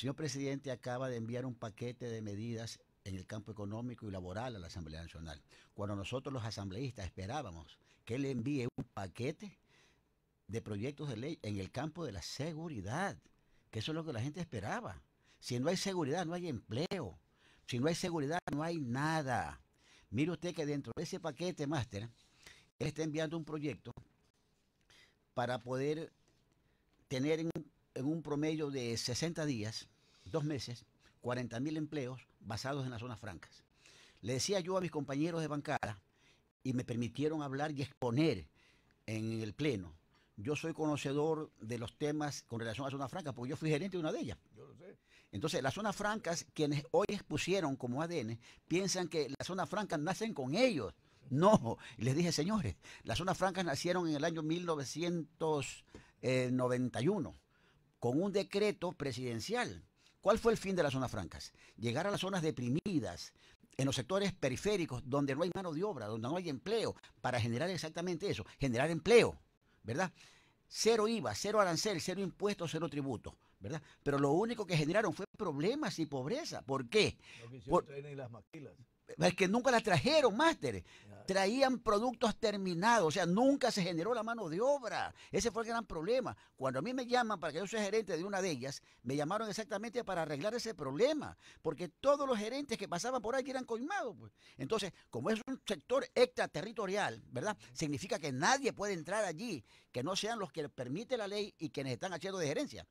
señor presidente acaba de enviar un paquete de medidas en el campo económico y laboral a la Asamblea Nacional. Cuando nosotros los asambleístas esperábamos que él envíe un paquete de proyectos de ley en el campo de la seguridad, que eso es lo que la gente esperaba. Si no hay seguridad, no hay empleo. Si no hay seguridad, no hay nada. Mire usted que dentro de ese paquete, máster, está enviando un proyecto para poder tener en en un promedio de 60 días, dos meses, 40 mil empleos basados en las zonas francas. Le decía yo a mis compañeros de bancada y me permitieron hablar y exponer en el Pleno. Yo soy conocedor de los temas con relación a zonas francas, porque yo fui gerente de una de ellas. Entonces, las zonas francas, quienes hoy expusieron como ADN, piensan que las zonas francas nacen con ellos. No, les dije, señores, las zonas francas nacieron en el año 1991 con un decreto presidencial. ¿Cuál fue el fin de las zonas francas? Llegar a las zonas deprimidas, en los sectores periféricos, donde no hay mano de obra, donde no hay empleo, para generar exactamente eso, generar empleo, ¿verdad? Cero IVA, cero arancel, cero impuestos, cero tributo, ¿verdad? Pero lo único que generaron fue problemas y pobreza. ¿Por qué? Porque Es que nunca las trajeron, máster traían productos terminados, o sea, nunca se generó la mano de obra. Ese fue el gran problema. Cuando a mí me llaman para que yo sea gerente de una de ellas, me llamaron exactamente para arreglar ese problema, porque todos los gerentes que pasaban por allí eran coimados. Pues. Entonces, como es un sector extraterritorial, ¿verdad? Significa que nadie puede entrar allí que no sean los que permite la ley y quienes están haciendo de gerencia.